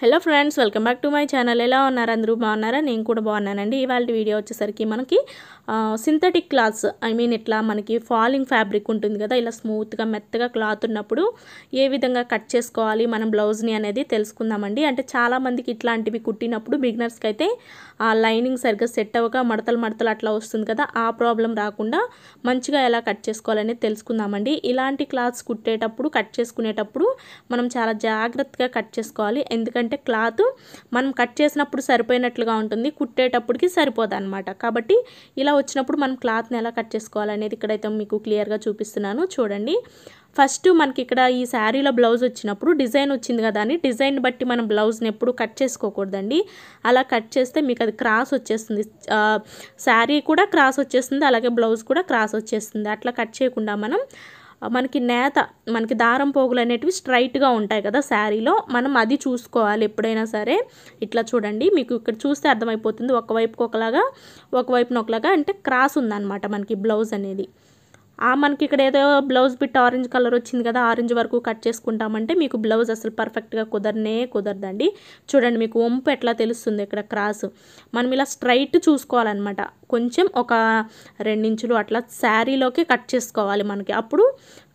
Hello friends welcome back to my channel ఎలా ఉన్నారు అందరూ బాగున్నారా నేను కూడా బాగున్నానండి ఇవాళ వీడియో వచ్చేసరికి మనకి సింథటిక్ క్లాత్స్ ఐ మీన్ ఇట్లా మనకి ఫాలింగ్ ఫ్యాబ్రిక్ ఉంటుంది కదా ఇలా స్మూత్గా మెత్తగా క్లాత్ ఉన్నప్పుడు ఏ విధంగా కట్ చేసుకోవాలి మనం బ్లౌజ్ని అనేది తెలుసుకుందామండి అంటే చాలామందికి ఇట్లాంటివి కుట్టినప్పుడు బిగినర్స్కి అయితే ఆ లైనింగ్ సరిగ్గా సెట్ అవ్వక మడతలు మడతలు అట్లా వస్తుంది కదా ఆ ప్రాబ్లం రాకుండా మంచిగా ఎలా కట్ చేసుకోవాలనేది తెలుసుకుందామండి ఇలాంటి క్లాత్స్ కుట్టేటప్పుడు కట్ చేసుకునేటప్పుడు మనం చాలా జాగ్రత్తగా కట్ చేసుకోవాలి ఎందుకంటే క్లాత్ మనం కట్ చేసినప్పుడు సరిపోయినట్లుగా ఉంటుంది కుట్టేటప్పటికి సరిపోదన్నమాట కాబట్టి ఇలా వచ్చినప్పుడు మనం క్లాత్ని ఎలా కట్ చేసుకోవాలనేది ఇక్కడైతే మీకు క్లియర్గా చూపిస్తున్నాను చూడండి ఫస్ట్ మనకి ఇక్కడ ఈ శారీలో బ్లౌజ్ వచ్చినప్పుడు డిజైన్ వచ్చింది కదా అని డిజైన్ బట్టి మనం బ్లౌజ్ని ఎప్పుడు కట్ చేసుకోకూడదండి అలా కట్ చేస్తే మీకు అది క్రాస్ వచ్చేస్తుంది శారీ కూడా క్రాస్ వచ్చేస్తుంది అలాగే బ్లౌజ్ కూడా క్రాస్ వచ్చేస్తుంది అట్లా కట్ చేయకుండా మనం మనకి నేత మనకి దారం పోగులు అనేటివి స్ట్రైట్గా ఉంటాయి కదా శారీలో మనం అది చూసుకోవాలి ఎప్పుడైనా సరే ఇట్లా చూడండి మీకు ఇక్కడ చూస్తే అర్థమైపోతుంది ఒకవైపుకి ఒకలాగా ఒకవైపునొకలాగా ఒకలాగా అంటే క్రాస్ ఉందన్నమాట మనకి బ్లౌజ్ అనేది ఆ మనకి ఇక్కడ ఏదో బ్లౌజ్ బిట్ ఆరెంజ్ కలర్ వచ్చింది కదా ఆరెంజ్ వరకు కట్ చేసుకుంటామంటే మీకు బ్లౌజ్ అసలు పర్ఫెక్ట్గా కుదరనే కుదరదండి చూడండి మీకు వంపు ఎట్లా తెలుస్తుంది ఇక్కడ క్రాస్ మనం ఇలా స్ట్రైట్ చూసుకోవాలన్నమాట కొంచెం ఒక రెండించులు అట్లా శారీలోకి కట్ చేసుకోవాలి మనకి అప్పుడు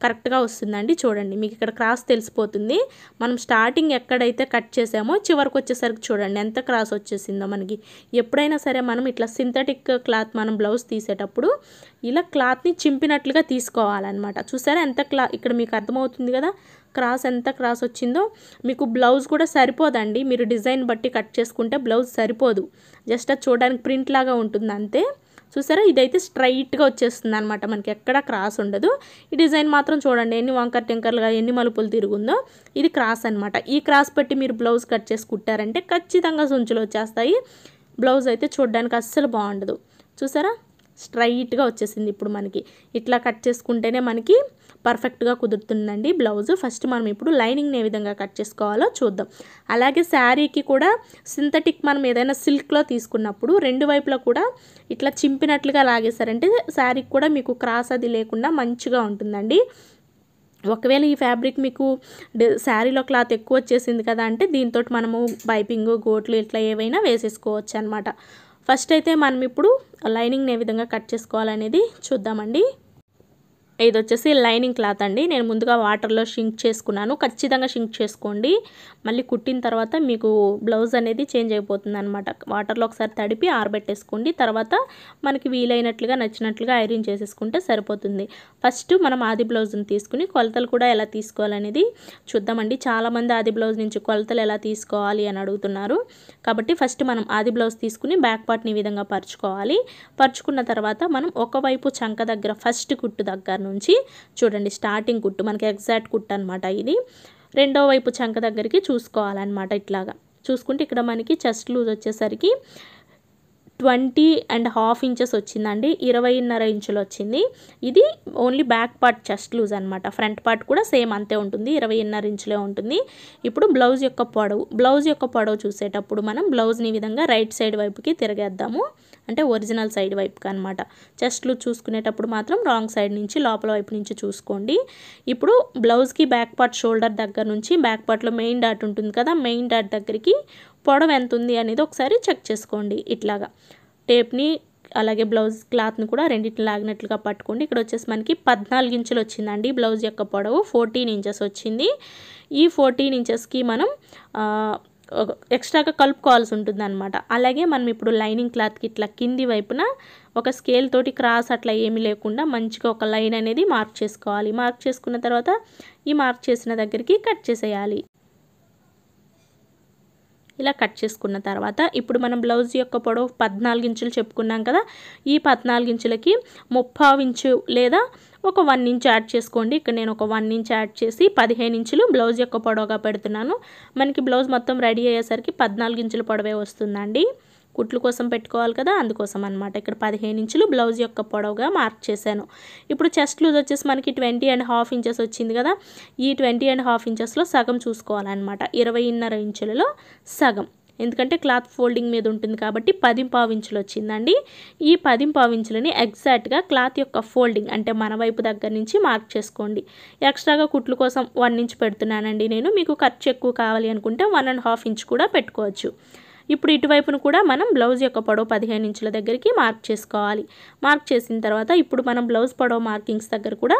కరెక్ట్గా వస్తుందండి చూడండి మీకు ఇక్కడ క్రాస్ తెలిసిపోతుంది మనం స్టార్టింగ్ ఎక్కడైతే కట్ చేసామో చివరికి వచ్చేసరికి చూడండి ఎంత క్రాస్ వచ్చేసిందో మనకి ఎప్పుడైనా సరే మనం ఇట్లా సింథటిక్ క్లాత్ మనం బ్లౌజ్ తీసేటప్పుడు ఇలా క్లాత్ని చింపినట్లుగా తీసుకోవాలన్నమాట చూసారా ఎంత క్లా ఇక్కడ మీకు అర్థమవుతుంది కదా క్రాస్ ఎంత క్రాస్ వచ్చిందో మీకు బ్లౌజ్ కూడా సరిపోదండి మీరు డిజైన్ బట్టి కట్ చేసుకుంటే బ్లౌజ్ సరిపోదు జస్ట్ అది చూడడానికి ప్రింట్ లాగా ఉంటుంది అంతే చూసారా ఇదైతే స్ట్రైట్గా వచ్చేస్తుంది అనమాట మనకి ఎక్కడ క్రాస్ ఉండదు ఈ డిజైన్ మాత్రం చూడండి ఎన్ని వంకర్ టెంకర్లుగా ఎన్ని మలుపులు తిరుగుందో ఇది క్రాస్ అనమాట ఈ క్రాస్ పెట్టి మీరు బ్లౌజ్ కట్ చేసి కుట్టారంటే ఖచ్చితంగా సుంచులు వచ్చేస్తాయి బ్లౌజ్ అయితే చూడడానికి అస్సలు బాగుండదు చూసారా స్ట్రైట్గా వచ్చేసింది ఇప్పుడు మనకి ఇట్లా కట్ చేసుకుంటేనే మనకి పర్ఫెక్ట్గా కుదురుతుందండి బ్లౌజ్ ఫస్ట్ మనం ఇప్పుడు లైనింగ్ని ఏ విధంగా కట్ చేసుకోవాలో చూద్దాం అలాగే శారీకి కూడా సింథటిక్ మనం ఏదైనా సిల్క్లో తీసుకున్నప్పుడు రెండు వైపులా కూడా ఇట్లా చింపినట్లుగా లాగేశారంటే శారీకి కూడా మీకు క్రాస్ అది లేకుండా మంచిగా ఉంటుందండి ఒకవేళ ఈ ఫ్యాబ్రిక్ మీకు శారీలో క్లాత్ ఎక్కువ వచ్చేసింది కదా అంటే దీంతో మనము పైపింగ్ గోట్లు ఇట్లా ఏవైనా వేసేసుకోవచ్చు అనమాట ఫస్ట్ అయితే మనం ఇప్పుడు లైనింగ్ని ఏ విధంగా కట్ చేసుకోవాలనేది చూద్దామండి ఇది వచ్చేసి లైనింగ్ క్లాత్ అండి నేను ముందుగా వాటర్లో షింక్ చేసుకున్నాను ఖచ్చితంగా షింక్ చేసుకోండి మళ్ళీ కుట్టిన తర్వాత మీకు బ్లౌజ్ అనేది చేంజ్ అయిపోతుంది అనమాట వాటర్లో ఒకసారి తడిపి ఆరబెట్టేసుకోండి తర్వాత మనకి వీలైనట్లుగా నచ్చినట్లుగా ఐరన్ చేసేసుకుంటే సరిపోతుంది ఫస్ట్ మనం ఆది బ్లౌజ్ని తీసుకుని కొలతలు కూడా ఎలా తీసుకోవాలనేది చూద్దామండి చాలామంది ఆది బ్లౌజ్ నుంచి కొలతలు ఎలా తీసుకోవాలి అని అడుగుతున్నారు కాబట్టి ఫస్ట్ మనం ఆది బ్లౌజ్ తీసుకుని బ్యాక్ పార్ట్ని ఈ విధంగా పరుచుకోవాలి పరుచుకున్న తర్వాత మనం ఒకవైపు చంక దగ్గర ఫస్ట్ కుట్టు దగ్గర నుంచి చూడండి స్టార్టింగ్ కుట్టు మనకి ఎగ్జాక్ట్ కుట్టు అనమాట ఇది రెండో వైపు చంక దగ్గరికి చూసుకోవాలన్నమాట ఇట్లాగా చూసుకుంటే ఇక్కడ మనకి చెస్ట్ లూజ్ వచ్చేసరికి ట్వంటీ అండ్ హాఫ్ ఇంచెస్ వచ్చిందండి ఇరవైన్నర ఇంచులు వచ్చింది ఇది only back part chest loose అనమాట ఫ్రంట్ పార్ట్ కూడా సేమ్ అంతే ఉంటుంది ఇరవైన్నర ఇంచులే ఉంటుంది ఇప్పుడు బ్లౌజ్ యొక్క పొడవు బ్లౌజ్ యొక్క పొడవు చూసేటప్పుడు మనం బ్లౌజ్ని విధంగా రైట్ సైడ్ వైపుకి తిరగేద్దాము అంటే ఒరిజినల్ సైడ్ వైపుకి అనమాట చెస్ట్ లూజ్ చూసుకునేటప్పుడు మాత్రం రాంగ్ సైడ్ నుంచి లోపల వైపు నుంచి చూసుకోండి ఇప్పుడు బ్లౌజ్కి బ్యాక్ పార్ట్ షోల్డర్ దగ్గర నుంచి బ్యాక్ పార్ట్లో మెయిన్ డాట్ ఉంటుంది కదా మెయిన్ డాట్ దగ్గరికి పొడవ ఎంత ఉంది అనేది ఒకసారి చెక్ చేసుకోండి ఇట్లాగా టేప్ని అలాగే బ్లౌజ్ క్లాత్ని కూడా రెండింటిని లాగినట్లుగా పట్టుకోండి ఇక్కడ వచ్చేసి మనకి పద్నాలుగు ఇంచులు వచ్చిందండి బ్లౌజ్ యొక్క పొడవు ఫోర్టీన్ ఇంచెస్ వచ్చింది ఈ ఫోర్టీన్ ఇంచెస్కి మనం ఎక్స్ట్రాగా కలుపుకోవాల్సి ఉంటుంది అనమాట అలాగే మనం ఇప్పుడు లైనింగ్ క్లాత్కి ఇట్లా కింది వైపున ఒక స్కేల్ తోటి క్రాస్ అట్లా ఏమీ లేకుండా మంచిగా ఒక లైన్ అనేది మార్క్ చేసుకోవాలి మార్క్ చేసుకున్న తర్వాత ఈ మార్క్ చేసిన దగ్గరికి కట్ చేసేయాలి ఇలా కట్ చేసుకున్న తర్వాత ఇప్పుడు మనం బ్లౌజ్ యొక్క పొడవు పద్నాలుగు ఇంచులు చెప్పుకున్నాం కదా ఈ పద్నాలుగు ఇంచులకి ముప్పావు ఇంచు లేదా ఒక వన్ ఇంచ్ యాడ్ చేసుకోండి ఇక్కడ నేను ఒక వన్ ఇంచ్ యాడ్ చేసి పదిహేను ఇంచులు బ్లౌజ్ యొక్క పొడవుగా పెడుతున్నాను మనకి బ్లౌజ్ మొత్తం రెడీ అయ్యేసరికి పద్నాలుగు ఇంచుల పొడవే వస్తుందండి కుట్లు కోసం పెట్టుకోవాలి కదా అందుకోసం అనమాట ఇక్కడ పదిహేను ఇంచులు బ్లౌజ్ యొక్క పొడవుగా మార్క్ చేశాను ఇప్పుడు చెస్ట్ లూజ్ వచ్చేసి మనకి ట్వంటీ అండ్ హాఫ్ ఇంచెస్ వచ్చింది కదా ఈ ట్వంటీ అండ్ హాఫ్ ఇంచెస్లో సగం చూసుకోవాలన్నమాట ఇరవైన్నర ఇంచులలో సగం ఎందుకంటే క్లాత్ ఫోల్డింగ్ మీద ఉంటుంది కాబట్టి పావు ఇంచులు వచ్చిందండి ఈ పదింపావు ఇంచులని ఎగ్జాక్ట్గా క్లాత్ యొక్క ఫోల్డింగ్ అంటే మన వైపు దగ్గర నుంచి మార్క్ చేసుకోండి ఎక్స్ట్రాగా కుట్లు కోసం వన్ ఇంచ్ పెడుతున్నానండి నేను మీకు ఖర్చు ఎక్కువ కావాలి అనుకుంటే వన్ అండ్ హాఫ్ ఇంచ్ కూడా పెట్టుకోవచ్చు ఇప్పుడు ఇటువైపును కూడా మనం బ్లౌజ్ యొక్క పొడవు పదిహేను ఇంచుల దగ్గరికి మార్క్ చేసుకోవాలి మార్క్ చేసిన తర్వాత ఇప్పుడు మనం బ్లౌజ్ పొడవు మార్కింగ్స్ దగ్గర కూడా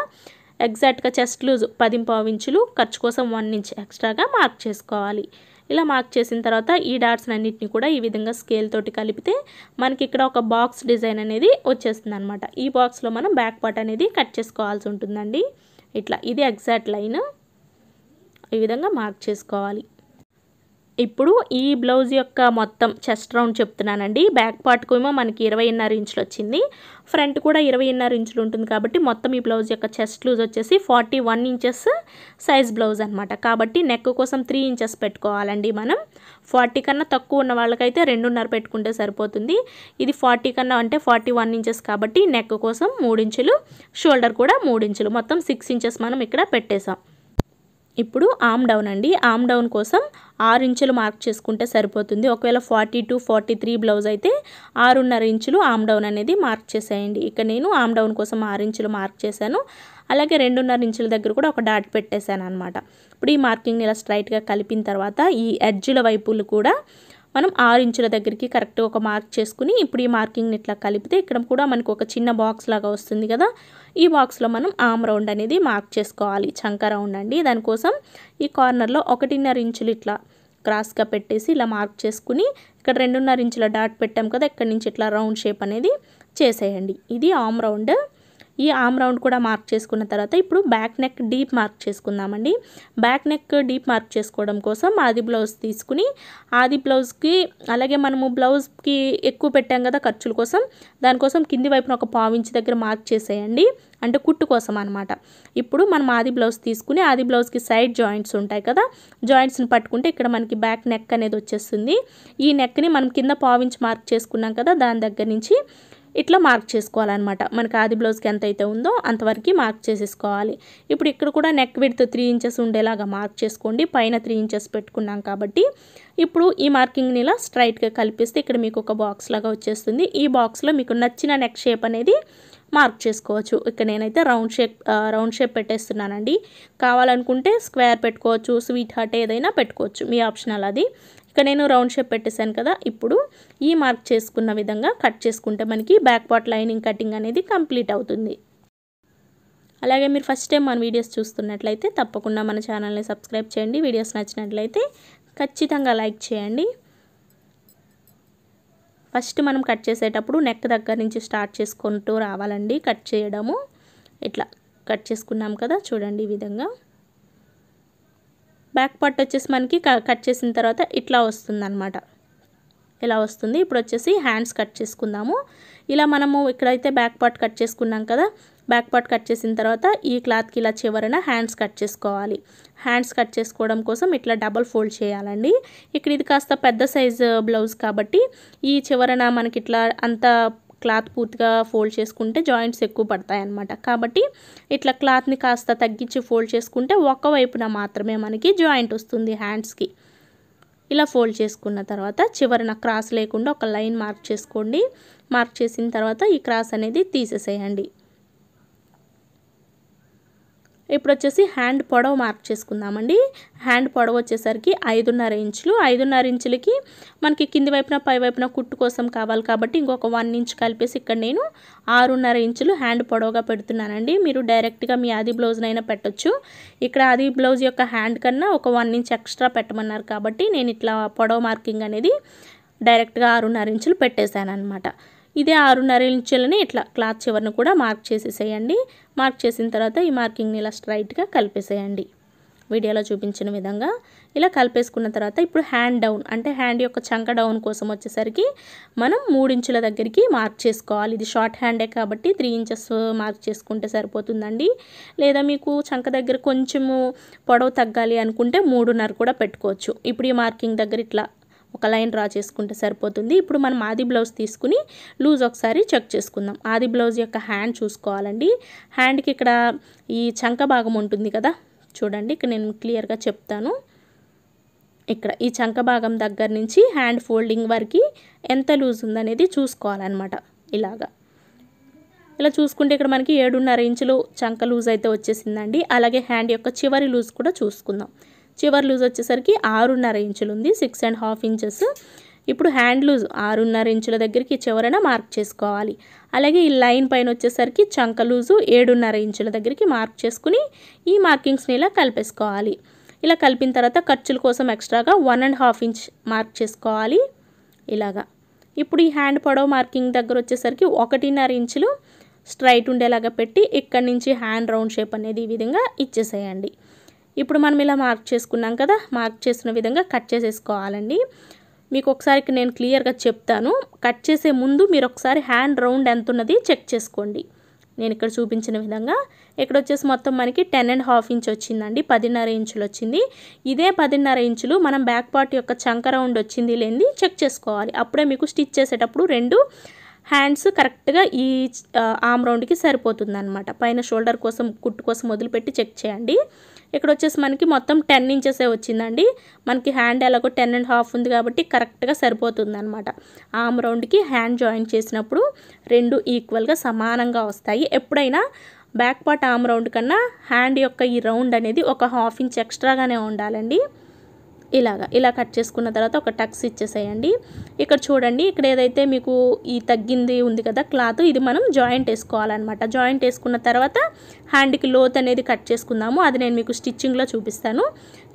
ఎగ్జాక్ట్గా చెస్ట్ లూజ్ పదింపావు ఇంచులు ఖర్చు కోసం వన్ ఇంచ్ ఎక్స్ట్రాగా మార్క్ చేసుకోవాలి ఇలా మార్క్ చేసిన తర్వాత ఈ డాట్స్ అన్నింటినీ కూడా ఈ విధంగా స్కేల్ తోటి కలిపితే మనకి ఇక్కడ ఒక బాక్స్ డిజైన్ అనేది వచ్చేస్తుంది అనమాట ఈ బాక్స్లో మనం బ్యాక్ పార్ట్ అనేది కట్ చేసుకోవాల్సి ఉంటుందండి ఇట్లా ఇది ఎగ్జాక్ట్ లైన్ ఈ విధంగా మార్క్ చేసుకోవాలి ఇప్పుడు ఈ బ్లౌజ్ యొక్క మొత్తం చెస్ట్ రౌండ్ చెప్తున్నానండి బ్యాక్ పార్ట్కు ఏమో మనకి ఇరవైన్నర ఇంచులు వచ్చింది ఫ్రంట్ కూడా ఇరవైన్నర ఇంచులు ఉంటుంది కాబట్టి మొత్తం ఈ బ్లౌజ్ యొక్క చెస్ట్ లూజ్ వచ్చేసి forty one inches size blouse అనమాట కాబట్టి నెక్ కోసం త్రీ ఇంచెస్ పెట్టుకోవాలండి మనం ఫార్టీ కన్నా తక్కువ ఉన్న వాళ్ళకైతే రెండున్నర పెట్టుకుంటే సరిపోతుంది ఇది ఫార్టీ కన్నా అంటే ఫార్టీ వన్ ఇంచెస్ కాబట్టి నెక్ కోసం మూడు ఇంచులు షోల్డర్ కూడా మూడు ఇంచులు మొత్తం సిక్స్ ఇంచెస్ మనం ఇక్కడ పెట్టేసాం ఇప్పుడు ఆమ్ డౌన్ అండి ఆమ్ డౌన్ కోసం ఆరు ఇంచులు మార్క్ చేసుకుంటే సరిపోతుంది ఒకవేళ forty to forty three blouse అయితే ఆరున్నర ఇంచులు ఆమ్ డౌన్ అనేది మార్క్ చేసేయండి ఇక్కడ నేను ఆమ్ డౌన్ కోసం ఆరు ఇంచులు మార్క్ చేశాను అలాగే రెండున్నర ఇంచుల దగ్గర కూడా ఒక డాట్ పెట్టేశాను అనమాట ఇప్పుడు ఈ మార్కింగ్ని ఇలా స్ట్రైట్గా కలిపిన తర్వాత ఈ ఎడ్జ్ల వైపులు కూడా మనం ఆరు ఇంచుల దగ్గరికి కరెక్ట్ ఒక మార్క్ చేసుకుని ఇప్పుడు ఈ మార్కింగ్ని ఇట్లా కలిపితే ఇక్కడ కూడా మనకు ఒక చిన్న బాక్స్ లాగా వస్తుంది కదా ఈ బాక్స్లో మనం ఆమ్ రౌండ్ అనేది మార్క్ చేసుకోవాలి చంక రౌండ్ అండి దానికోసం ఈ కార్నర్లో ఒకటిన్నర ఇంచులు ఇట్లా క్రాస్గా పెట్టేసి ఇలా మార్క్ చేసుకుని ఇక్కడ రెండున్నర ఇంచుల డాట్ పెట్టాం కదా ఇక్కడ నుంచి ఇట్లా రౌండ్ షేప్ అనేది చేసేయండి ఇది ఆమ్ రౌండ్ ఈ ఆమ్ రౌండ్ కూడా మార్క్ చేసుకున్న తర్వాత ఇప్పుడు బ్యాక్ నెక్ డీప్ మార్క్ చేసుకుందామండి బ్యాక్ నెక్ డీప్ మార్క్ చేసుకోవడం కోసం ఆది బ్లౌజ్ తీసుకుని ఆది బ్లౌజ్కి అలాగే మనము బ్లౌజ్కి ఎక్కువ పెట్టాం కదా ఖర్చుల కోసం దానికోసం కింది వైపున ఒక పావించి దగ్గర మార్క్ చేసేయండి అంటే కుట్టు కోసం అనమాట ఇప్పుడు మనం ఆది బ్లౌజ్ తీసుకుని ఆది బ్లౌజ్కి సైడ్ జాయింట్స్ ఉంటాయి కదా జాయింట్స్ని పట్టుకుంటే ఇక్కడ మనకి బ్యాక్ నెక్ అనేది వచ్చేస్తుంది ఈ నెక్ని మనం కింద పావించి మార్క్ చేసుకున్నాం కదా దాని దగ్గర నుంచి ఇట్లా మార్క్ చేసుకోవాలన్నమాట మనకి ఆది బ్లౌజ్కి ఎంత అయితే ఉందో అంతవరకు మార్క్ చేసేసుకోవాలి ఇప్పుడు ఇక్కడ కూడా నెక్ విడ్త్ త్రీ ఇంచెస్ ఉండేలాగా మార్క్ చేసుకోండి పైన త్రీ ఇంచెస్ పెట్టుకున్నాం కాబట్టి ఇప్పుడు ఈ మార్కింగ్ని ఇలా స్ట్రైట్గా కలిపిస్తే ఇక్కడ మీకు ఒక బాక్స్ లాగా వచ్చేస్తుంది ఈ బాక్స్లో మీకు నచ్చిన నెక్ షేప్ అనేది మార్క్ చేసుకోవచ్చు ఇక్కడ నేనైతే రౌండ్ షేప్ రౌండ్ షేప్ పెట్టేస్తున్నానండి కావాలనుకుంటే స్క్వేర్ పెట్టుకోవచ్చు స్వీట్ హార్ట్ ఏదైనా పెట్టుకోవచ్చు మీ ఆప్షనల్ అది ఇక్కడ నేను రౌండ్ షేప్ పెట్టేశాను కదా ఇప్పుడు ఈ మార్క్ చేసుకున్న విధంగా కట్ చేసుకుంటే మనకి బ్యాక్ పార్ట్ లైనింగ్ కటింగ్ అనేది కంప్లీట్ అవుతుంది అలాగే మీరు ఫస్ట్ టైం మన వీడియోస్ చూస్తున్నట్లయితే తప్పకుండా మన ఛానల్ని సబ్స్క్రైబ్ చేయండి వీడియోస్ నచ్చినట్లయితే ఖచ్చితంగా లైక్ చేయండి ఫస్ట్ మనం కట్ చేసేటప్పుడు నెక్ దగ్గర నుంచి స్టార్ట్ చేసుకుంటూ రావాలండి కట్ చేయడము ఇట్లా కట్ చేసుకున్నాం కదా చూడండి ఈ విధంగా బ్యాక్ పార్ట్ వచ్చేసి మనకి కట్ చేసిన తర్వాత ఇట్లా వస్తుందన్నమాట ఇలా వస్తుంది ఇప్పుడు వచ్చేసి హ్యాండ్స్ కట్ చేసుకుందాము ఇలా మనము ఇక్కడైతే బ్యాక్ పార్ట్ కట్ చేసుకున్నాం కదా బ్యాక్ పార్ట్ కట్ చేసిన తర్వాత ఈ క్లాత్కి ఇలా చివరన హ్యాండ్స్ కట్ చేసుకోవాలి హ్యాండ్స్ కట్ చేసుకోవడం కోసం ఇట్లా డబల్ ఫోల్డ్ చేయాలండి ఇక్కడ ఇది కాస్త పెద్ద సైజు బ్లౌజ్ కాబట్టి ఈ చివరన మనకి ఇట్లా అంత క్లాత్ పూర్తిగా ఫోల్డ్ చేసుకుంటే జాయింట్స్ ఎక్కువ పడతాయి అన్నమాట కాబట్టి ఇట్లా క్లాత్ని కాస్త తగ్గించి ఫోల్డ్ చేసుకుంటే ఒక వైపున మాత్రమే మనకి జాయింట్ వస్తుంది హ్యాండ్స్కి ఇలా ఫోల్డ్ చేసుకున్న తర్వాత చివరిన క్రాస్ లేకుండా ఒక లైన్ మార్క్ చేసుకోండి మార్క్ చేసిన తర్వాత ఈ క్రాస్ అనేది తీసేసేయండి ఇప్పుడు వచ్చేసి హ్యాండ్ పొడవ మార్క్ చేసుకుందామండి హ్యాండ్ పొడవ వచ్చేసరికి ఐదున్నర ఇంచులు ఐదున్నర ఇంచులకి మనకి కింది వైపున పై వైపున కుట్టు కోసం కావాలి కాబట్టి ఇంకొక వన్ ఇంచ్ కలిపేసి ఇక్కడ నేను ఆరున్నర ఇంచులు హ్యాండ్ పొడవగా పెడుతున్నానండి మీరు డైరెక్ట్గా మీ ఆది బ్లౌజ్నైనా పెట్టచ్చు ఇక్కడ ఆది బ్లౌజ్ యొక్క హ్యాండ్ కన్నా ఒక వన్ ఇంచ్ ఎక్స్ట్రా పెట్టమన్నారు కాబట్టి నేను ఇట్లా పొడవ మార్కింగ్ అనేది డైరెక్ట్గా ఆరున్నర ఇంచులు పెట్టేశాను అనమాట ఇదే ఆరున్నర ఇంచులని ఇట్లా క్లాత్ చివరిని కూడా మార్క్ చేసేసేయండి మార్క్ చేసిన తర్వాత ఈ మార్కింగ్ని ఇలా స్ట్రైట్గా కలిపేసేయండి వీడియోలో చూపించిన విధంగా ఇలా కలిపేసుకున్న తర్వాత ఇప్పుడు హ్యాండ్ డౌన్ అంటే హ్యాండ్ యొక్క చంక డౌన్ కోసం వచ్చేసరికి మనం మూడించుల దగ్గరికి మార్క్ చేసుకోవాలి ఇది షార్ట్ హ్యాండే కాబట్టి త్రీ ఇంచెస్ మార్క్ చేసుకుంటే సరిపోతుందండి లేదా మీకు చంక దగ్గర కొంచెము పొడవు తగ్గాలి అనుకుంటే మూడున్నర కూడా పెట్టుకోవచ్చు ఇప్పుడు ఈ మార్కింగ్ దగ్గర ఇట్లా ఒక లైన్ డ్రా చేసుకుంటే సరిపోతుంది ఇప్పుడు మనం ఆది బ్లౌజ్ తీసుకుని లూజ్ ఒకసారి చెక్ చేసుకుందాం ఆది బ్లౌజ్ యొక్క హ్యాండ్ చూసుకోవాలండి హ్యాండ్కి ఇక్కడ ఈ చంక భాగం ఉంటుంది కదా చూడండి ఇక్కడ నేను క్లియర్గా చెప్తాను ఇక్కడ ఈ చంక భాగం దగ్గర నుంచి హ్యాండ్ ఫోల్డింగ్ వరకు ఎంత లూజ్ ఉందనేది చూసుకోవాలన్నమాట ఇలాగా ఇలా చూసుకుంటే ఇక్కడ మనకి ఏడున్నర ఇంచులు చంక లూజ్ అయితే వచ్చేసిందండి అలాగే హ్యాండ్ యొక్క చివరి లూజ్ కూడా చూసుకుందాం చివరి లూజ్ వచ్చేసరికి ఆరున్నర ఇంచులు ఉంది సిక్స్ అండ్ హాఫ్ ఇంచెస్ ఇప్పుడు హ్యాండ్ లూజ్ ఆరున్నర ఇంచుల దగ్గరికి చివరన మార్క్ చేసుకోవాలి అలాగే ఈ లైన్ పైన వచ్చేసరికి చంక లూజు ఏడున్నర ఇంచుల దగ్గరికి మార్క్ చేసుకుని ఈ మార్కింగ్స్ని ఇలా కలిపేసుకోవాలి ఇలా కలిపిన తర్వాత ఖర్చుల కోసం ఎక్స్ట్రాగా one and half inch mark చేసుకోవాలి ఇలాగా ఇప్పుడు ఈ హ్యాండ్ పొడవు మార్కింగ్ దగ్గర వచ్చేసరికి ఒకటిన్నర ఇంచులు స్ట్రైట్ ఉండేలాగా పెట్టి ఇక్కడి నుంచి హ్యాండ్ రౌండ్ షేప్ అనేది ఈ విధంగా ఇచ్చేసేయండి ఇప్పుడు మనం ఇలా మార్క్ చేసుకున్నాం కదా మార్క్ చేసిన విధంగా కట్ చేసేసుకోవాలండి మీకు ఒకసారి నేను క్లియర్గా చెప్తాను కట్ చేసే ముందు మీరు ఒకసారి హ్యాండ్ రౌండ్ ఎంత ఉన్నది చెక్ చేసుకోండి నేను ఇక్కడ చూపించిన విధంగా ఇక్కడ వచ్చేసి మొత్తం మనకి టెన్ అండ్ హాఫ్ ఇంచ్ వచ్చిందండి పదిన్నర ఇంచులు వచ్చింది ఇదే పదిన్నర ఇంచులు మనం బ్యాక్ పార్ట్ యొక్క చంక రౌండ్ వచ్చింది లేని చెక్ చేసుకోవాలి అప్పుడే మీకు స్టిచ్ చేసేటప్పుడు రెండు హ్యాండ్స్ కరెక్ట్గా ఈ ఆమ్ రౌండ్కి సరిపోతుంది అనమాట పైన షోల్డర్ కోసం కుట్టు కోసం వదిలిపెట్టి చెక్ చేయండి ఇక్కడ వచ్చేసి మనకి మొత్తం టెన్ ఇంచెసే వచ్చిందండి మనకి హ్యాండ్ ఎలాగో టెన్ అండ్ హాఫ్ ఉంది కాబట్టి కరెక్ట్గా సరిపోతుంది అనమాట ఆమ్ రౌండ్కి హ్యాండ్ జాయిన్ చేసినప్పుడు రెండు ఈక్వల్గా సమానంగా వస్తాయి ఎప్పుడైనా బ్యాక్ పార్ట్ ఆమ్ రౌండ్ కన్నా హ్యాండ్ యొక్క ఈ రౌండ్ అనేది ఒక హాఫ్ ఇంచ్ ఎక్స్ట్రాగానే ఉండాలండి ఇలాగా ఇలా కట్ చేసుకున్న తర్వాత ఒక టక్స్ ఇచ్చేసేయండి ఇక్కడ చూడండి ఇక్కడ ఏదైతే మీకు ఈ తగ్గింది ఉంది కదా క్లాత్ ఇది మనం జాయింట్ వేసుకోవాలన్నమాట జాయింట్ వేసుకున్న తర్వాత హ్యాండ్కి లోత్ అనేది కట్ చేసుకుందాము అది నేను మీకు స్టిచ్చింగ్లో చూపిస్తాను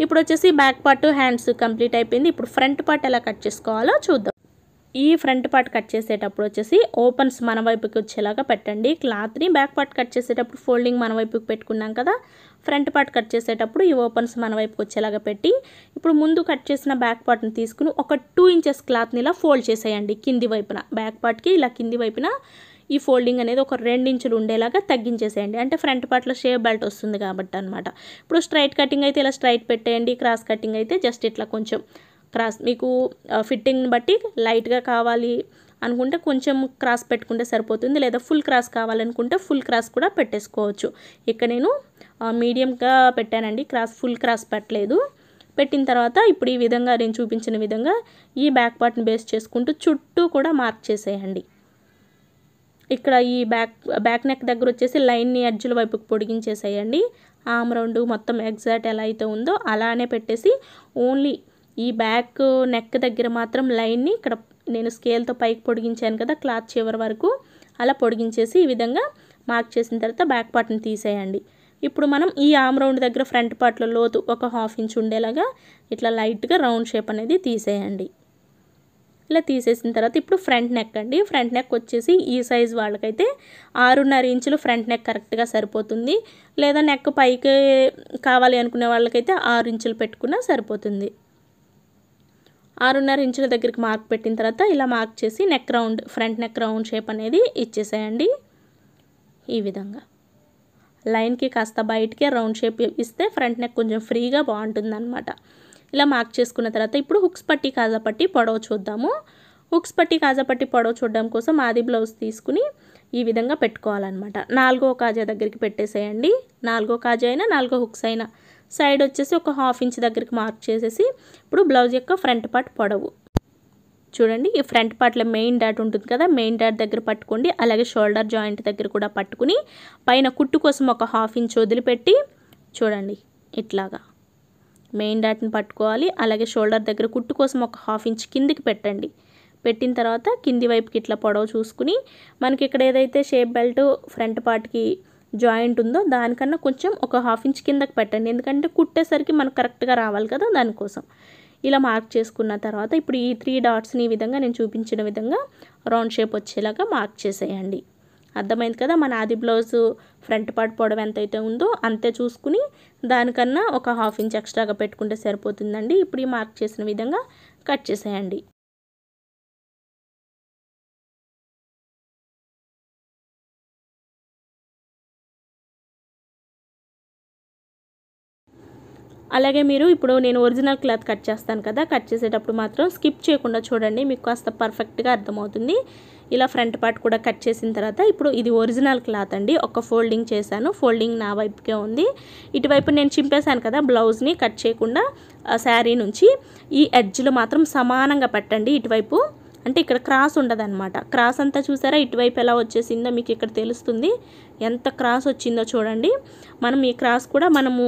ఇప్పుడు వచ్చేసి బ్యాక్ పార్ట్ హ్యాండ్స్ కంప్లీట్ అయిపోయింది ఇప్పుడు ఫ్రంట్ పార్ట్ ఎలా కట్ చేసుకోవాలో చూద్దాం ఈ ఫ్రంట్ పార్ట్ కట్ చేసేటప్పుడు వచ్చేసి ఓపెన్స్ మన వైపుకి వచ్చేలాగా పెట్టండి క్లాత్ని బ్యాక్ పార్ట్ కట్ చేసేటప్పుడు ఫోల్డింగ్ మన వైపుకి పెట్టుకున్నాం కదా ఫ్రంట్ పార్ట్ కట్ చేసేటప్పుడు ఈ ఓపెన్స్ మన వైపుకి వచ్చేలాగా పెట్టి ఇప్పుడు ముందు కట్ చేసిన బ్యాక్ పార్ట్ని తీసుకుని ఒక టూ ఇంచెస్ క్లాత్ని ఇలా ఫోల్డ్ చేసేయండి కింది వైపున బ్యాక్ పార్ట్కి ఇలా కింది వైపున ఈ ఫోల్డింగ్ అనేది ఒక రెండు ఇంచులు ఉండేలాగా తగ్గించేసేయండి అంటే ఫ్రంట్ పార్ట్లో షేప్ బెల్ట్ వస్తుంది కాబట్టి అనమాట ఇప్పుడు స్ట్రైట్ కటింగ్ అయితే ఇలా స్ట్రైట్ పెట్టేయండి క్రాస్ కటింగ్ అయితే జస్ట్ ఇట్లా కొంచెం క్రాస్ మీకు ఫిట్టింగ్ని బట్టి లైట్గా కావాలి అనుకుంటే కొంచెం క్రాస్ పెట్టుకుంటే సరిపోతుంది లేదా ఫుల్ క్రాస్ కావాలనుకుంటే ఫుల్ క్రాస్ కూడా పెట్టేసుకోవచ్చు ఇక్కడ నేను మీడియంగా పెట్టానండి క్రాస్ ఫుల్ క్రాస్ పెట్టలేదు పెట్టిన తర్వాత ఇప్పుడు ఈ విధంగా నేను చూపించిన విధంగా ఈ బ్యాక్ పార్ట్ని బేస్ చేసుకుంటూ చుట్టూ కూడా మార్క్ చేసేయండి ఇక్కడ ఈ బ్యాక్ బ్యాక్ నెక్ దగ్గర వచ్చేసి లైన్ని అడ్జుల వైపుకి పొడిగించేసేయండి ఆమ్ రౌండ్ మొత్తం ఎగ్జాక్ట్ ఎలా అయితే ఉందో అలానే పెట్టేసి ఓన్లీ ఈ బ్యాక్ నెక్ దగ్గర మాత్రం లైన్ని ఇక్కడ నేను స్కేల్తో పైకి పొడిగించాను కదా క్లాత్ చివరి వరకు అలా పొడిగించేసి ఈ విధంగా మార్క్ చేసిన తర్వాత బ్యాక్ పార్ట్ని తీసేయండి ఇప్పుడు మనం ఈ ఆమ్ రౌండ్ దగ్గర ఫ్రంట్ పార్ట్లో లోతు ఒక హాఫ్ ఇంచ్ ఉండేలాగా ఇట్లా లైట్గా రౌండ్ షేప్ అనేది తీసేయండి ఇలా తీసేసిన తర్వాత ఇప్పుడు ఫ్రంట్ నెక్ అండి ఫ్రంట్ నెక్ వచ్చేసి ఈ సైజ్ వాళ్ళకైతే ఆరున్నర ఇంచులు ఫ్రంట్ నెక్ కరెక్ట్గా సరిపోతుంది లేదా నెక్ పైకి కావాలి అనుకునే వాళ్ళకైతే ఆరు ఇంచులు పెట్టుకున్నా సరిపోతుంది ఆరున్నర ఇంచుల దగ్గరికి మార్క్ పెట్టిన తర్వాత ఇలా మార్క్ చేసి neck round front neck round shape అనేది ఇచ్చేసేయండి ఈ విధంగా లైన్కి కాస్త బయటికి రౌండ్ షేప్ ఇస్తే ఫ్రంట్ నెక్ కొంచెం ఫ్రీగా బాగుంటుంది అనమాట ఇలా మార్క్ చేసుకున్న తర్వాత ఇప్పుడు హుక్స్ పట్టి కాజా పట్టి పొడవు చూద్దాము హుక్స్ పట్టి కాజా పట్టి పొడవు చూడడం కోసం ఆది బ్లౌజ్ తీసుకుని ఈ విధంగా పెట్టుకోవాలన్నమాట నాలుగో కాజా దగ్గరికి పెట్టేసేయండి నాలుగో కాజా అయినా నాలుగో హుక్స్ అయినా సైడ్ వచ్చేసి ఒక హాఫ్ ఇంచ్ దగ్గరికి మార్క్ చేసేసి ఇప్పుడు బ్లౌజ్ యొక్క ఫ్రంట్ పార్ట్ పొడవు చూడండి ఈ ఫ్రంట్ పార్ట్లో మెయిన్ డాట్ ఉంటుంది కదా మెయిన్ డాట్ దగ్గర పట్టుకోండి అలాగే షోల్డర్ జాయింట్ దగ్గర కూడా పట్టుకుని పైన కుట్టు కోసం ఒక హాఫ్ ఇంచ్ వదిలిపెట్టి చూడండి ఇట్లాగా మెయిన్ డాట్ని పట్టుకోవాలి అలాగే షోల్డర్ దగ్గర కుట్టు కోసం ఒక హాఫ్ ఇంచ్ కిందికి పెట్టండి పెట్టిన తర్వాత కింది వైపుకి ఇట్లా పొడవు చూసుకుని మనకి ఇక్కడ ఏదైతే షేప్ బెల్ట్ ఫ్రంట్ పార్ట్కి జాయింట్ ఉందో దానికన్నా కొంచెం ఒక హాఫ్ ఇంచ్ కిందకి పెట్టండి ఎందుకంటే కుట్టేసరికి మనకు కరెక్ట్గా రావాలి కదా దానికోసం ఇలా మార్క్ చేసుకున్న తర్వాత ఇప్పుడు ఈ త్రీ డాట్స్ని ఈ విధంగా నేను చూపించిన విధంగా రౌండ్ షేప్ వచ్చేలాగా మార్క్ చేసేయండి అర్థమైంది కదా మన ఆది బ్లౌజ్ ఫ్రంట్ పార్ట్ పొడవ ఎంతైతే ఉందో అంతే చూసుకుని దానికన్నా ఒక హాఫ్ ఇంచ్ ఎక్స్ట్రాగా పెట్టుకుంటే సరిపోతుందండి ఇప్పుడు ఈ మార్క్ చేసిన విధంగా కట్ చేసేయండి అలాగే మీరు ఇప్పుడు నేను ఒరిజినల్ క్లాత్ కట్ చేస్తాను కదా కట్ చేసేటప్పుడు మాత్రం స్కిప్ చేయకుండా చూడండి మీకు కాస్త పర్ఫెక్ట్గా అర్థమవుతుంది ఇలా ఫ్రంట్ పార్ట్ కూడా కట్ చేసిన తర్వాత ఇప్పుడు ఇది ఒరిజినల్ క్లాత్ అండి ఒక ఫోల్డింగ్ చేశాను ఫోల్డింగ్ నా వైపుకే ఉంది ఇటువైపు నేను చింపేశాను కదా బ్లౌజ్ని కట్ చేయకుండా శారీ నుంచి ఈ ఎడ్జ్లో మాత్రం సమానంగా పెట్టండి ఇటువైపు అంటే ఇక్కడ క్రాస్ ఉండదన్నమాట క్రాస్ అంతా చూసారా ఇటువైపు ఎలా వచ్చేసిందో మీకు ఇక్కడ తెలుస్తుంది ఎంత క్రాస్ వచ్చిందో చూడండి మనం ఈ క్రాస్ కూడా మనము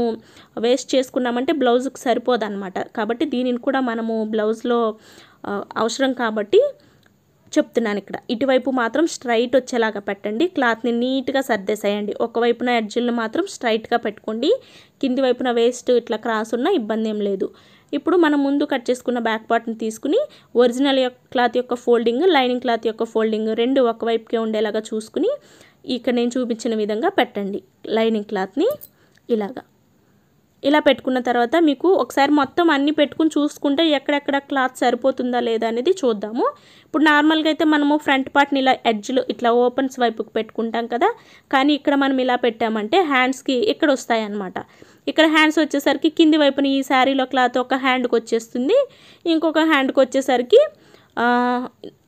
వేస్ట్ చేసుకున్నామంటే బ్లౌజ్కి సరిపోదు అనమాట కాబట్టి దీనిని కూడా మనము బ్లౌజ్లో అవసరం కాబట్టి చెప్తున్నాను ఇక్కడ ఇటువైపు మాత్రం స్ట్రైట్ వచ్చేలాగా పెట్టండి క్లాత్ని నీట్గా సర్దేసేయండి ఒకవైపున ఎడ్జిల్ని మాత్రం స్ట్రైట్గా పెట్టుకోండి కింది వైపున వేస్ట్ ఇట్లా క్రాస్ ఉన్నా ఇబ్బంది ఏం లేదు ఇప్పుడు మనం ముందు కట్ చేసుకున్న బ్యాక్ పార్ట్ని తీసుకుని ఒరిజినల్ క్లాత్ యొక్క ఫోల్డింగ్ లైనింగ్ క్లాత్ యొక్క ఫోల్డింగ్ రెండు ఒకవైపుకే ఉండేలాగా చూసుకుని ఇక్కడ నేను చూపించిన విధంగా పెట్టండి లైనింగ్ క్లాత్ని ఇలాగా ఇలా పెట్టుకున్న తర్వాత మీకు ఒకసారి మొత్తం అన్నీ పెట్టుకుని చూసుకుంటే ఎక్కడెక్కడ క్లాత్ సరిపోతుందా లేదా అనేది చూద్దాము ఇప్పుడు నార్మల్గా అయితే మనము ఫ్రంట్ పార్ట్ని ఇలా ఎడ్జ్లు ఇట్లా ఓపెన్స్ వైపుకి పెట్టుకుంటాం కదా కానీ ఇక్కడ మనం ఇలా పెట్టామంటే హ్యాండ్స్కి ఇక్కడ వస్తాయన్నమాట ఇక్కడ హ్యాండ్స్ వచ్చేసరికి కింది వైపున ఈ శారీలో క్లాత్ ఒక హ్యాండ్కి వచ్చేస్తుంది ఇంకొక హ్యాండ్కి వచ్చేసరికి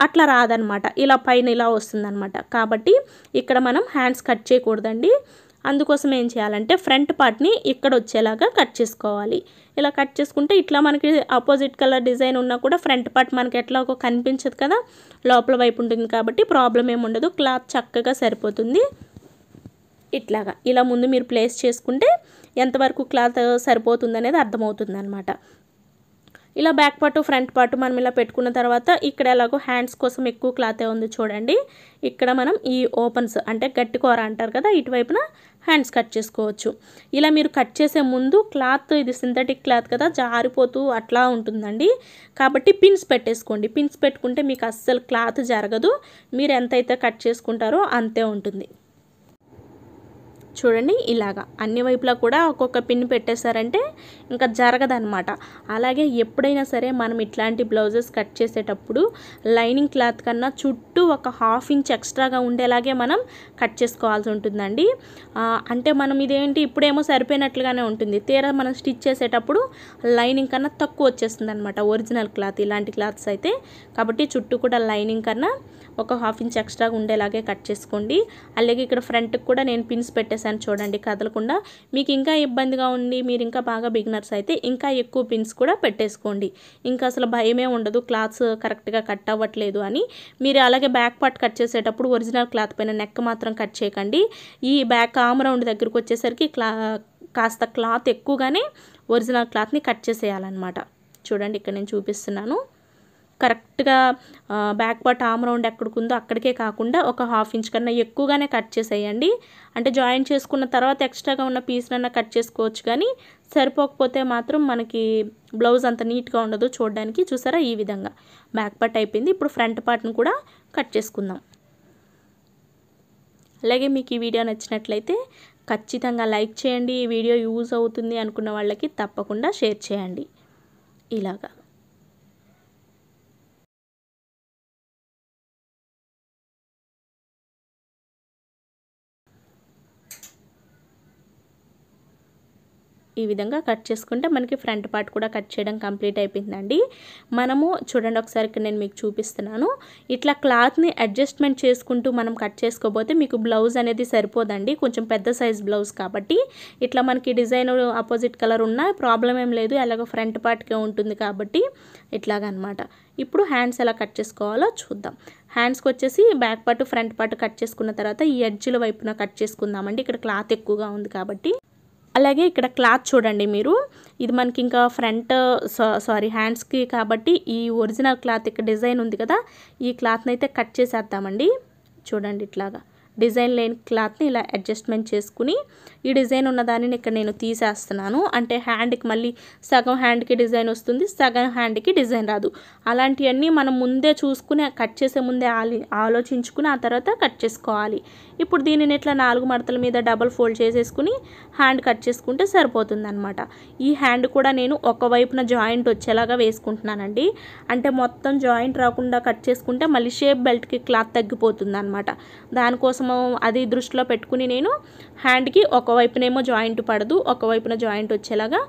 అట్లా రాదనమాట ఇలా పైన ఇలా వస్తుందనమాట కాబట్టి ఇక్కడ మనం హ్యాండ్స్ కట్ చేయకూడదండి అందుకోసం ఏం చేయాలంటే ఫ్రంట్ పార్ట్ని ఇక్కడ వచ్చేలాగా కట్ చేసుకోవాలి ఇలా కట్ చేసుకుంటే ఇట్లా మనకి ఆపోజిట్ కలర్ డిజైన్ ఉన్నా కూడా ఫ్రంట్ పార్ట్ మనకి ఎట్లా ఒక కనిపించదు కదా లోపల వైపు ఉంటుంది కాబట్టి ప్రాబ్లం ఏమి ఉండదు క్లాత్ చక్కగా సరిపోతుంది ఇట్లాగా ఇలా ముందు మీరు ప్లేస్ చేసుకుంటే ఎంతవరకు క్లాత్ సరిపోతుందనేది అర్థమవుతుంది అనమాట ఇలా బ్యాక్ పార్టు ఫ్రంట్ పార్టు మనం ఇలా పెట్టుకున్న తర్వాత ఇక్కడ ఎలాగో హ్యాండ్స్ కోసం ఎక్కువ క్లాతే ఉంది చూడండి ఇక్కడ మనం ఈ ఓపెన్స్ అంటే గట్టి కూర అంటారు కదా ఇటువైపున హ్యాండ్స్ కట్ చేసుకోవచ్చు ఇలా మీరు కట్ చేసే ముందు క్లాత్ ఇది సింథటిక్ క్లాత్ కదా జారిపోతూ అట్లా ఉంటుందండి కాబట్టి పిన్స్ పెట్టేసుకోండి పిన్స్ పెట్టుకుంటే మీకు అస్సలు క్లాత్ జరగదు మీరు ఎంతైతే కట్ చేసుకుంటారో అంతే ఉంటుంది చూడండి ఇలాగా అన్ని వైపులా కూడా ఒక్కొక్క పిన్ పెట్టేశారంటే ఇంకా జరగదనమాట అలాగే ఎప్పుడైనా సరే మనం ఇట్లాంటి బ్లౌజెస్ కట్ చేసేటప్పుడు లైనింగ్ క్లాత్ కన్నా చుట్టూ ఒక హాఫ్ ఇంచ్ ఎక్స్ట్రాగా ఉండేలాగే మనం కట్ చేసుకోవాల్సి ఉంటుందండి అంటే మనం ఇదేంటి ఇప్పుడేమో సరిపోయినట్లుగానే ఉంటుంది తీరా మనం స్టిచ్ చేసేటప్పుడు లైనింగ్ కన్నా తక్కువ వచ్చేస్తుంది అనమాట ఒరిజినల్ క్లాత్ ఇలాంటి క్లాత్స్ అయితే కాబట్టి చుట్టూ కూడా లైనింగ్ కన్నా ఒక హాఫ్ ఇంచ్ ఎక్స్ట్రాగా ఉండేలాగే కట్ చేసుకోండి అలాగే ఇక్కడ ఫ్రంట్కి కూడా నేను పిన్స్ పెట్టేసాను చేశాను చూడండి కదలకుండా మీకు ఇంకా ఇబ్బందిగా ఉండి మీరు ఇంకా బాగా బిగినర్స్ అయితే ఇంకా ఎక్కువ పిన్స్ కూడా పెట్టేసుకోండి ఇంకా అసలు భయమే ఉండదు క్లాత్స్ కరెక్ట్గా కట్ అవ్వట్లేదు అని మీరు అలాగే బ్యాక్ పార్ట్ కట్ చేసేటప్పుడు ఒరిజినల్ క్లాత్ పైన నెక్ మాత్రం కట్ చేయకండి ఈ బ్యాక్ ఆమ్ రౌండ్ దగ్గరకు వచ్చేసరికి క్లా కాస్త క్లాత్ ఎక్కువగానే ఒరిజినల్ క్లాత్ని కట్ చేసేయాలన్నమాట చూడండి ఇక్కడ నేను చూపిస్తున్నాను కరెక్ట్గా బ్యాక్ పార్ట్ ఆమ్ రౌండ్ ఎక్కడికి ఉందో అక్కడికే కాకుండా ఒక హాఫ్ ఇంచ్ కన్నా ఎక్కువగానే కట్ చేసేయండి అంటే జాయిన్ చేసుకున్న తర్వాత ఎక్స్ట్రాగా ఉన్న పీస్నన్నా కట్ చేసుకోవచ్చు కానీ సరిపోకపోతే మాత్రం మనకి బ్లౌజ్ అంత నీట్గా ఉండదు చూడడానికి చూసారా ఈ విధంగా బ్యాక్ పార్ట్ అయిపోయింది ఇప్పుడు ఫ్రంట్ పార్ట్ను కూడా కట్ చేసుకుందాం అలాగే మీకు ఈ వీడియో నచ్చినట్లయితే ఖచ్చితంగా లైక్ చేయండి ఈ వీడియో యూజ్ అవుతుంది అనుకున్న వాళ్ళకి తప్పకుండా షేర్ చేయండి ఇలాగా ఈ విధంగా కట్ చేసుకుంటే మనకి ఫ్రంట్ పార్ట్ కూడా కట్ చేయడం కంప్లీట్ అయిపోయిందండి మనము చూడండి ఒకసారి నేను మీకు చూపిస్తున్నాను ఇట్లా క్లాత్ని అడ్జస్ట్మెంట్ చేసుకుంటూ మనం కట్ చేసుకోబోతే మీకు బ్లౌజ్ అనేది సరిపోదండి కొంచెం పెద్ద సైజ్ బ్లౌజ్ కాబట్టి ఇట్లా మనకి డిజైన్ ఆపోజిట్ కలర్ ఉన్నా ప్రాబ్లం ఏం లేదు అలాగే ఫ్రంట్ పార్ట్కే ఉంటుంది కాబట్టి ఇట్లాగనమాట ఇప్పుడు హ్యాండ్స్ ఎలా కట్ చేసుకోవాలో చూద్దాం హ్యాండ్స్కి వచ్చేసి back part front part cut చేసుకున్న తర్వాత ఈ ఎడ్జ్ల వైపున కట్ చేసుకుందామండి ఇక్కడ క్లాత్ ఎక్కువగా ఉంది కాబట్టి అలాగే ఇక్కడ క్లాత్ చూడండి మీరు ఇది మనకి ఇంకా ఫ్రంట్ సారీ హ్యాండ్స్కి కాబట్టి ఈ ఒరిజినల్ క్లాత్ ఇక్కడ డిజైన్ ఉంది కదా ఈ క్లాత్ని అయితే కట్ చేసేద్దామండి చూడండి ఇట్లాగా డిజైన్ లేని క్లాత్ని ఇలా అడ్జస్ట్మెంట్ చేసుకుని ఈ డిజైన్ ఉన్న దానిని ఇక్కడ నేను తీసేస్తున్నాను అంటే హ్యాండ్కి మళ్ళీ సగం హ్యాండ్కి డిజైన్ వస్తుంది సగం హ్యాండ్కి డిజైన్ రాదు అలాంటివన్నీ మనం ముందే చూసుకుని కట్ చేసే ముందే ఆలోచించుకుని ఆ తర్వాత కట్ చేసుకోవాలి ఇప్పుడు దీనిని ఇట్లా నాలుగు మడతల మీద డబల్ ఫోల్డ్ చేసేసుకుని హ్యాండ్ కట్ చేసుకుంటే సరిపోతుందనమాట ఈ హ్యాండ్ కూడా నేను ఒకవైపున జాయింట్ వచ్చేలాగా వేసుకుంటున్నానండి అంటే మొత్తం జాయింట్ రాకుండా కట్ చేసుకుంటే మళ్ళీ షేప్ బెల్ట్కి క్లాత్ తగ్గిపోతుంది అనమాట దానికోసం కోసము అది దృష్టిలో పెట్టుకుని నేను హ్యాండ్కి ఒకవైపునేమో జాయింట్ పడదు ఒకవైపున జాయింట్ వచ్చేలాగా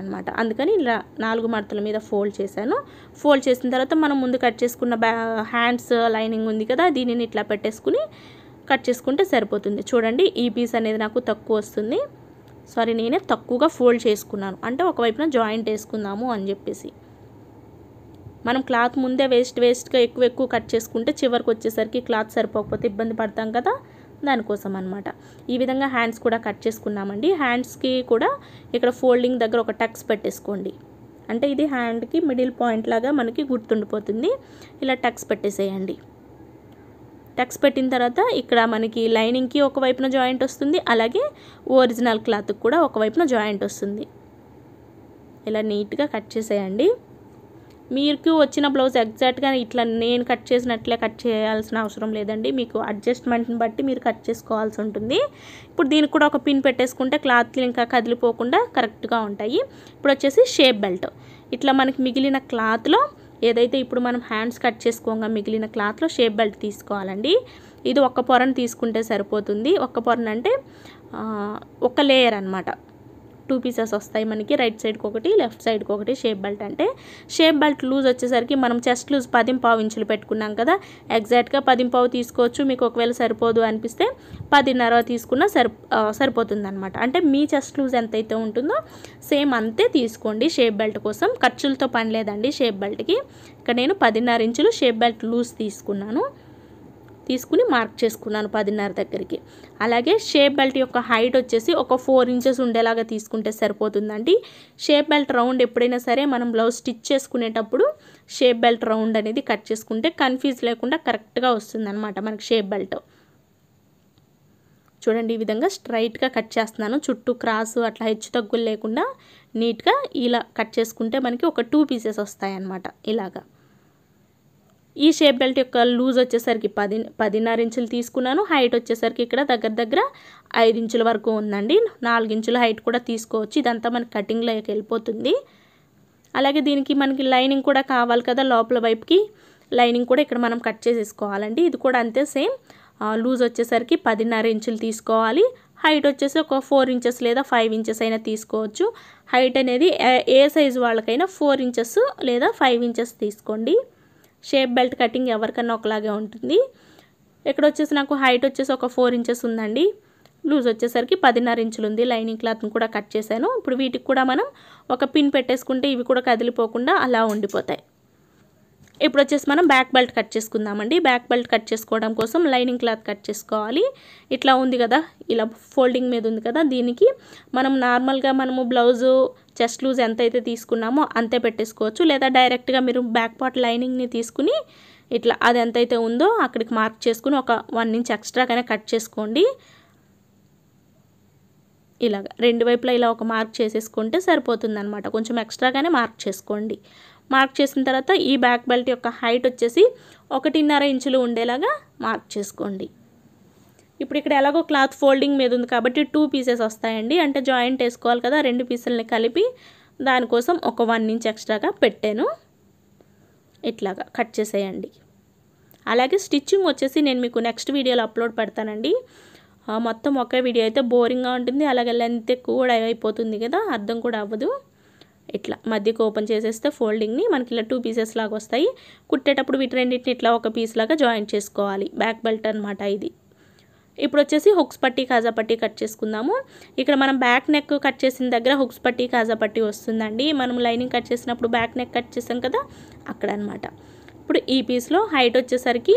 అనమాట అందుకని ఇలా నాలుగు మడతల మీద ఫోల్డ్ చేశాను ఫోల్డ్ చేసిన తర్వాత మనం ముందు కట్ చేసుకున్న బ్యా హ్యాండ్స్ లైనింగ్ ఉంది కదా దీనిని ఇట్లా పెట్టేసుకుని కట్ చేసుకుంటే సరిపోతుంది చూడండి ఈ పీస్ అనేది నాకు తక్కువ వస్తుంది సారీ నేనే తక్కువగా ఫోల్డ్ చేసుకున్నాను అంటే ఒకవైపున జాయింట్ వేసుకుందాము అని చెప్పేసి మనం క్లాత్ ముందే వేస్ట్ వేస్ట్గా ఎక్కువ ఎక్కువ కట్ చేసుకుంటే చివరికి వచ్చేసరికి క్లాత్ సరిపోకపోతే ఇబ్బంది పడతాం కదా దానికోసం అనమాట ఈ విధంగా హ్యాండ్స్ కూడా కట్ చేసుకున్నామండి హ్యాండ్స్కి కూడా ఇక్కడ ఫోల్డింగ్ దగ్గర ఒక టక్స్ పెట్టేసుకోండి అంటే ఇది హ్యాండ్కి మిడిల్ పాయింట్ లాగా మనకి గుర్తుండిపోతుంది ఇలా టక్స్ పెట్టేసేయండి టక్స్ పెట్టిన తర్వాత ఇక్కడ మనకి లైనింగ్కి ఒకవైపున జాయింట్ వస్తుంది అలాగే ఒరిజినల్ క్లాత్కి కూడా ఒకవైపున జాయింట్ వస్తుంది ఇలా నీట్గా కట్ చేసేయండి మీకు వచ్చిన బ్లౌజ్ ఎగ్జాక్ట్గా ఇట్లా నేను కట్ చేసినట్లే కట్ చేయాల్సిన అవసరం లేదండి మీకు అడ్జస్ట్మెంట్ని బట్టి మీరు కట్ చేసుకోవాల్సి ఉంటుంది ఇప్పుడు దీనికి కూడా ఒక పిన్ పెట్టేసుకుంటే క్లాత్లు ఇంకా కదిలిపోకుండా కరెక్ట్గా ఉంటాయి ఇప్పుడు వచ్చేసి షేప్ బెల్ట్ ఇట్లా మనకి మిగిలిన క్లాత్లో ఏదైతే ఇప్పుడు మనం హ్యాండ్స్ కట్ చేసుకోగా మిగిలిన క్లాత్లో షేప్ బెల్ట్ తీసుకోవాలండి ఇది ఒక్క పొరను తీసుకుంటే సరిపోతుంది ఒక్క పొరను అంటే ఒక లేయర్ అనమాట టూ పీసెస్ వస్తాయి మనకి రైట్ సైడ్కి ఒకటి లెఫ్ట్ సైడ్కి ఒకటి షేప్ బెల్ట్ అంటే షేప్ బెల్ట్ లూజ్ వచ్చేసరికి మనం చెస్ట్ లూజ్ పదింపావు ఇంచులు పెట్టుకున్నాం కదా ఎగ్జాక్ట్గా పదింపావు తీసుకోవచ్చు మీకు ఒకవేళ సరిపోదు అనిపిస్తే పదిన్నర తీసుకున్నా సరి సరిపోతుంది అనమాట అంటే మీ చెస్ట్ లూజ్ ఎంతైతే ఉంటుందో సేమ్ అంతే తీసుకోండి షేప్ బెల్ట్ కోసం ఖర్చులతో పని లేదండి షేప్ బెల్ట్కి ఇక్కడ నేను పదిన్నర ఇంచులు షేప్ బెల్ట్ లూజ్ తీసుకున్నాను తీసుకుని మార్క్ చేసుకున్నాను పదిన్నర దగ్గరికి అలాగే షేప్ బెల్ట్ యొక్క హైట్ వచ్చేసి ఒక ఫోర్ ఇంచెస్ ఉండేలాగా తీసుకుంటే సరిపోతుందండి షేప్ బెల్ట్ రౌండ్ ఎప్పుడైనా సరే మనం బ్లౌజ్ స్టిచ్ చేసుకునేటప్పుడు షేప్ బెల్ట్ రౌండ్ అనేది కట్ చేసుకుంటే కన్ఫ్యూజ్ లేకుండా కరెక్ట్గా వస్తుందన్నమాట మనకి షేప్ బెల్ట్ చూడండి ఈ విధంగా స్ట్రైట్గా కట్ చేస్తున్నాను చుట్టూ క్రాస్ అట్లా హెచ్చు తగ్గులు లేకుండా నీట్గా ఇలా కట్ చేసుకుంటే మనకి ఒక టూ పీసెస్ వస్తాయన్నమాట ఇలాగా ఈ షేప్ బెల్ట్ యొక్క లూజ్ వచ్చేసరికి పది పదిన్నర ఇంచులు తీసుకున్నాను హైట్ వచ్చేసరికి ఇక్కడ దగ్గర దగ్గర ఐదు ఇంచుల వరకు ఉందండి ఇంచుల హైట్ కూడా తీసుకోవచ్చు ఇదంతా మనకి కటింగ్లోకి వెళ్ళిపోతుంది అలాగే దీనికి మనకి లైనింగ్ కూడా కావాలి కదా లోపల వైపుకి లైనింగ్ కూడా ఇక్కడ మనం కట్ చేసేసుకోవాలండి ఇది కూడా అంతే సేమ్ లూజ్ వచ్చేసరికి పదిన్నర ఇంచులు తీసుకోవాలి హైట్ వచ్చేసి ఒక ఫోర్ ఇంచెస్ లేదా ఫైవ్ ఇంచెస్ అయినా తీసుకోవచ్చు హైట్ అనేది ఏ సైజు వాళ్ళకైనా ఫోర్ ఇంచెస్ లేదా ఫైవ్ ఇంచెస్ తీసుకోండి షేప్ బెల్ట్ కటింగ్ ఎవరికన్నా ఒకలాగే ఉంటుంది ఇక్కడ వచ్చేసి నాకు హైట్ వచ్చేసి ఒక ఫోర్ ఇంచెస్ ఉందండి లూజ్ వచ్చేసరికి పదిన్నర ఇంచులు ఉంది లైనింగ్ క్లాత్ని కూడా కట్ చేశాను ఇప్పుడు వీటికి కూడా మనం ఒక పిన్ పెట్టేసుకుంటే ఇవి కూడా కదిలిపోకుండా అలా ఉండిపోతాయి ఇప్పుడు వచ్చేసి మనం బ్యాక్ బెల్ట్ కట్ చేసుకుందామండి బ్యాక్ బెల్ట్ కట్ చేసుకోవడం కోసం లైనింగ్ క్లాత్ కట్ చేసుకోవాలి ఇట్లా ఉంది కదా ఇలా ఫోల్డింగ్ మీద ఉంది కదా దీనికి మనం నార్మల్గా మనము బ్లౌజు చెస్ట్ లూజ్ ఎంత అయితే తీసుకున్నామో అంతే పెట్టేసుకోవచ్చు లేదా డైరెక్ట్గా మీరు బ్యాక్ పార్ట్ లైనింగ్ని తీసుకుని ఇట్లా అది ఎంతైతే ఉందో అక్కడికి మార్క్ చేసుకుని ఒక వన్ ఇంచ్ ఎక్స్ట్రాగానే కట్ చేసుకోండి ఇలాగ రెండు వైపులా ఇలా ఒక మార్క్ చేసేసుకుంటే సరిపోతుందనమాట కొంచెం ఎక్స్ట్రాగానే మార్క్ చేసుకోండి మార్క్ చేసిన తర్వాత ఈ బ్యాక్ బెల్ట్ యొక్క హైట్ వచ్చేసి ఒకటిన్నర ఇంచులు ఉండేలాగా మార్క్ చేసుకోండి ఇప్పుడు ఇక్కడ ఎలాగో క్లాత్ ఫోల్డింగ్ మీద ఉంది కాబట్టి టూ పీసెస్ వస్తాయండి అంటే జాయింట్ వేసుకోవాలి కదా రెండు పీసెల్ని కలిపి దానికోసం ఒక వన్ ఇంచ్ ఎక్స్ట్రాగా పెట్టాను ఇట్లాగా కట్ చేసేయండి అలాగే స్టిచ్చింగ్ వచ్చేసి నేను మీకు నెక్స్ట్ వీడియోలో అప్లోడ్ పెడతానండి మొత్తం ఒకే వీడియో అయితే బోరింగ్గా ఉంటుంది అలాగే లెంత్ ఎక్కువ కూడా అయిపోతుంది కదా అర్థం కూడా అవ్వదు ఇట్లా మధ్యకు ఓపెన్ చేసేస్తే ఫోల్డింగ్ని మనకి ఇలా టూ పీసెస్ లాగా వస్తాయి కుట్టేటప్పుడు వీటి రెండింటిని ఇట్లా ఒక పీస్ లాగా జాయింట్ చేసుకోవాలి బ్యాక్ బెల్ట్ అనమాట ఇది ఇప్పుడు వచ్చేసి హుక్స్ పట్టి కాజా పట్టి కట్ చేసుకుందాము ఇక్కడ మనం బ్యాక్ నెక్ కట్ చేసిన దగ్గర హుక్స్ పట్టి కాజా పట్టి వస్తుందండి మనం లైనింగ్ కట్ చేసినప్పుడు బ్యాక్ నెక్ కట్ చేసాం కదా అక్కడ అనమాట ఇప్పుడు ఈ పీస్లో హైట్ వచ్చేసరికి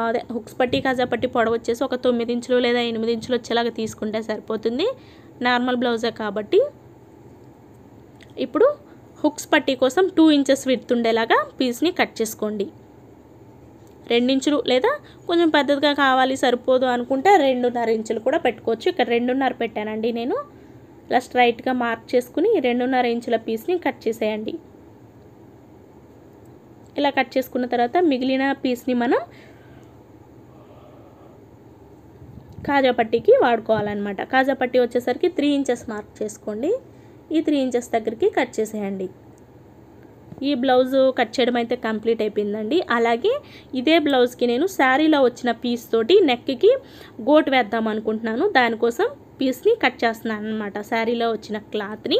అదే హుక్స్ పట్టి కాజా పట్టి పొడవ వచ్చేసి ఒక తొమ్మిది ఇంచులు లేదా ఎనిమిది ఇంచులు వచ్చేలాగా తీసుకుంటే సరిపోతుంది నార్మల్ బ్లౌజే కాబట్టి ఇప్పుడు హుక్స్ పట్టీ కోసం టూ ఇంచెస్ విడ్త్ ఉండేలాగా పీస్ని కట్ చేసుకోండి రెండించులు లేదా కొంచెం పెద్దదిగా కావాలి సరిపోదు అనుకుంటే రెండున్నర ఇంచులు కూడా పెట్టుకోవచ్చు ఇక్కడ రెండున్నర పెట్టానండి నేను ఇలా స్ట్రైట్గా మార్క్ చేసుకుని రెండున్నర ఇంచుల పీస్ని కట్ చేసేయండి ఇలా కట్ చేసుకున్న తర్వాత మిగిలిన పీస్ని మనం కాజాపట్టికి వాడుకోవాలన్నమాట కాజాపట్టి వచ్చేసరికి త్రీ ఇంచెస్ మార్క్ చేసుకోండి ఈ త్రీ ఇంచెస్ దగ్గరికి కట్ చేసేయండి ఈ బ్లౌజ్ కట్ చేయడం అయితే కంప్లీట్ అయిపోయిందండి అలాగే ఇదే బ్లౌజ్కి నేను శారీలో వచ్చిన పీస్ తోటి నెక్కి గోటు వేద్దాం అనుకుంటున్నాను దానికోసం పీస్ని కట్ చేస్తున్నాను అనమాట శారీలో వచ్చిన క్లాత్ని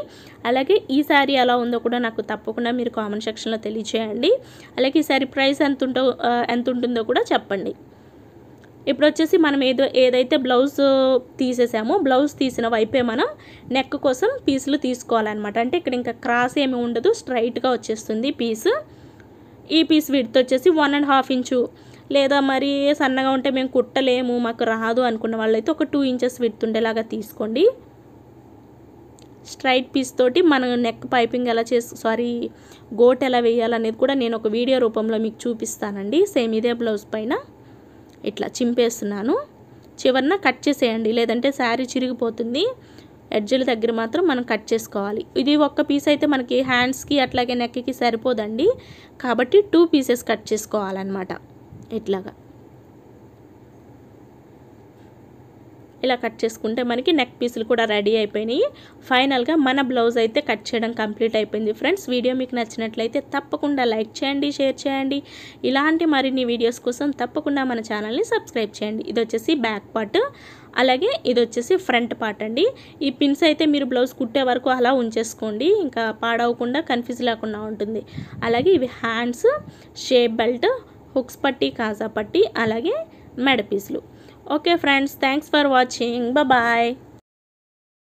అలాగే ఈ శారీ ఎలా ఉందో కూడా నాకు తప్పకుండా మీరు కామెంట్ సెక్షన్లో తెలియచేయండి అలాగే ఈ శారీ ప్రైస్ ఎంత ఉంటో ఎంత ఉంటుందో కూడా చెప్పండి ఇప్పుడు వచ్చేసి మనం ఏదో ఏదైతే బ్లౌజ్ తీసేసామో బ్లౌజ్ తీసిన వైపే మనం నెక్ కోసం పీసులు తీసుకోవాలన్నమాట అంటే ఇక్కడ ఇంకా క్రాస్ ఏమి ఉండదు స్ట్రైట్గా వచ్చేస్తుంది పీస్ ఈ పీస్ విడితే వచ్చేసి వన్ అండ్ హాఫ్ ఇంచు లేదా మరి సన్నగా ఉంటే మేము కుట్టలేము మాకు రాదు అనుకున్న వాళ్ళైతే ఒక టూ ఇంచెస్ విడుతుండేలాగా ఉండేలాగా తీసుకోండి స్ట్రైట్ పీస్ తోటి మనం నెక్ పైపింగ్ ఎలా చేసు సారీ గోట్ ఎలా వేయాలనేది కూడా నేను ఒక వీడియో రూపంలో మీకు చూపిస్తానండి సేమ్ ఇదే బ్లౌజ్ పైన ఇట్లా చింపేస్తున్నాను చివరిన కట్ చేసేయండి లేదంటే శారీ చిరిగిపోతుంది ఎడ్జల దగ్గర మాత్రం మనం కట్ చేసుకోవాలి ఇది ఒక్క పీస్ అయితే మనకి హ్యాండ్స్కి అట్లాగే నెక్కి సరిపోదండి కాబట్టి టూ పీసెస్ కట్ చేసుకోవాలన్నమాట ఇట్లాగా ఇలా కట్ చేసుకుంటే మనకి నెక్ పీసులు కూడా రెడీ అయిపోయినాయి ఫైనల్గా మన బ్లౌజ్ అయితే కట్ చేయడం కంప్లీట్ అయిపోయింది ఫ్రెండ్స్ వీడియో మీకు నచ్చినట్లయితే తప్పకుండా లైక్ చేయండి షేర్ చేయండి ఇలాంటి మరిన్ని వీడియోస్ కోసం తప్పకుండా మన ఛానల్ని సబ్స్క్రైబ్ చేయండి ఇది వచ్చేసి బ్యాక్ పార్ట్ అలాగే ఇది వచ్చేసి ఫ్రంట్ పార్ట్ అండి ఈ పిన్స్ అయితే మీరు బ్లౌజ్ కుట్టే వరకు అలా ఉంచేసుకోండి ఇంకా పాడవకుండా కన్ఫ్యూజ్ లేకుండా ఉంటుంది అలాగే ఇవి హ్యాండ్స్ షేప్ బెల్ట్ హుక్స్ పట్టి కాజా పట్టి అలాగే మెడ పీసులు Okay friends, thanks for watching. Bye-bye.